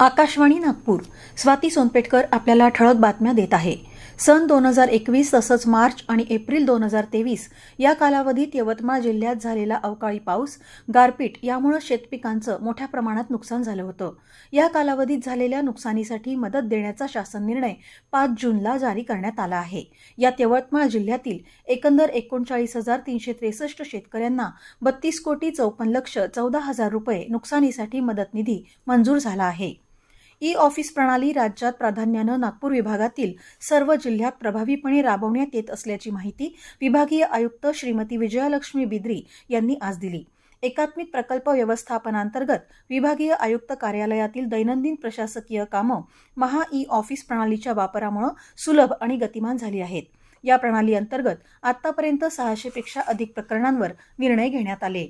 आकाशवाणी नागपूर स्वाती सोनपेटकर आपल्याला ठळक बातम्या देत आहे सन दोन हजार एकवीस तसंच मार्च आणि एप्रिल दोन हजार तेवीस या कालावधीत यवतमाळ जिल्ह्यात झालेला अवकाळी पाऊस गारपीट यामुळे शेतपिकांचं मोठ्या प्रमाणात नुकसान झालं होतं या कालावधीत झालेल्या नुकसानीसाठी मदत देण्याचा शासन निर्णय पाच जूनला जारी करण्यात आला आहे यात यवतमाळ जिल्ह्यातील एकंदर एकोणचाळीस हजार तीनशे त्रेसष्ट शेतकऱ्यांना बत्तीस कोटी चौपन्न लक्ष चौदा हजार रुपये नुकसानीसाठी मदत निधी मंजूर झाला आहे ई ऑफिस प्रणाली राज्यात प्राधान्यानं नागपूर विभागातील सर्व जिल्ह्यात प्रभावीपणे राबवण्यात येत असल्याची माहिती विभागीय आयुक्त श्रीमती विजयालक्ष्मी बिद्री यांनी आज दिली एकात्मिक प्रकल्प व्यवस्थापनांतर्गत विभागीय आयुक्त कार्यालयातील दैनंदिन प्रशासकीय कामं महा ई ऑफिस प्रणालीच्या वापरामुळे सुलभ आणि गतिमान झाली आहेत या प्रणाली अंतर्गत आतापर्यंत सहाशेपेक्षा अधिक प्रकरणांवर निर्णय घेण्यात आले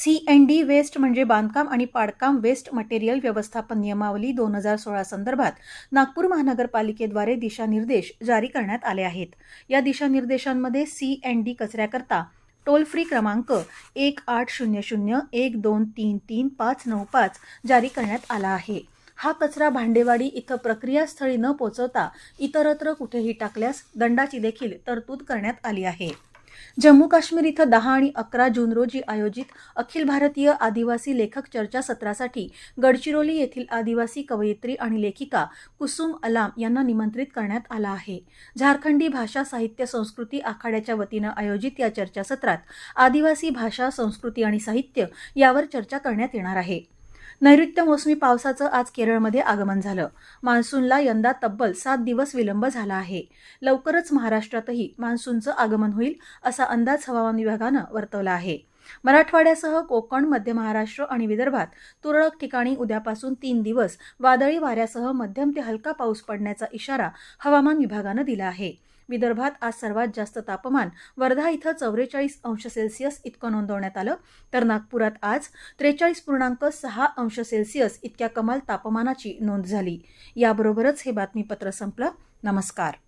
सी एन डी वेस्ट म्हणजे बांधकाम आणि पाडकाम वेस्ट मटेरियल व्यवस्थापन नियमावली दोन हजार सोळा संदर्भात नागपूर महानगरपालिकेद्वारे दिशानिर्देश जारी करण्यात आले आहेत या दिशानिर्देशांमध्ये सी एन डी कचऱ्याकरता टोल फ्री क्रमांक एक आठ शून्य शून्य एक दोन तीन तीन पाच नऊ पाच जारी करण्यात आला आहे हा कचरा भांडेवाडी इथं प्रक्रियास्थळी न पोचवता इतरत्र कुठेही टाकल्यास दंडाची देखील तरतूद करण्यात आली आहे जम्मू काश्मीर इथं दहा आणि अकरा जून रोजी आयोजित अखिल भारतीय आदिवासी लेखक चर्चासत्रासाठी गडचिरोली येथील आदिवासी कवयित्री आणि लेखिका कुसुम अलाम यांना निमंत्रित करण्यात आला आहे झारखंडी भाषा साहित्य संस्कृती आखाड्याच्या वतीनं आयोजित या चर्चासत्रात आदिवासी भाषा संस्कृती आणि साहित्य यावर चर्चा करण्यात येणार आहे नैऋत्य मोसमी पावसाचं आज केरळमध्ये आगमन झालं मान्सूनला यंदा तब्बल सात दिवस विलंब झाला आहे लवकरच महाराष्ट्रातही मान्सूनचं आगमन होईल असा अंदाज हवामान विभागानं वर्तवला आहे मराठवाड्यासह कोकण मध्य महाराष्ट्र आणि विदर्भात तुरळक ठिकाणी उद्यापासून तीन दिवस वादळी वाऱ्यासह मध्यम ते हलका पाऊस पडण्याचा इशारा हवामान विभागानं दिला आहे विदर्भात आज सर्वात जास्त तापमान वर्धा इथं चौवेचाळीस अंश सेल्सिअस इतकं नोंदवण्यात आलं तर नागपुरात आज त्रेचाळीस पूर्णांक सहा अंश सेल्सिअस इतक्या कमाल तापमानाची नोंद झाली याबरोबरच हे बातमीपत्र संपलं नमस्कार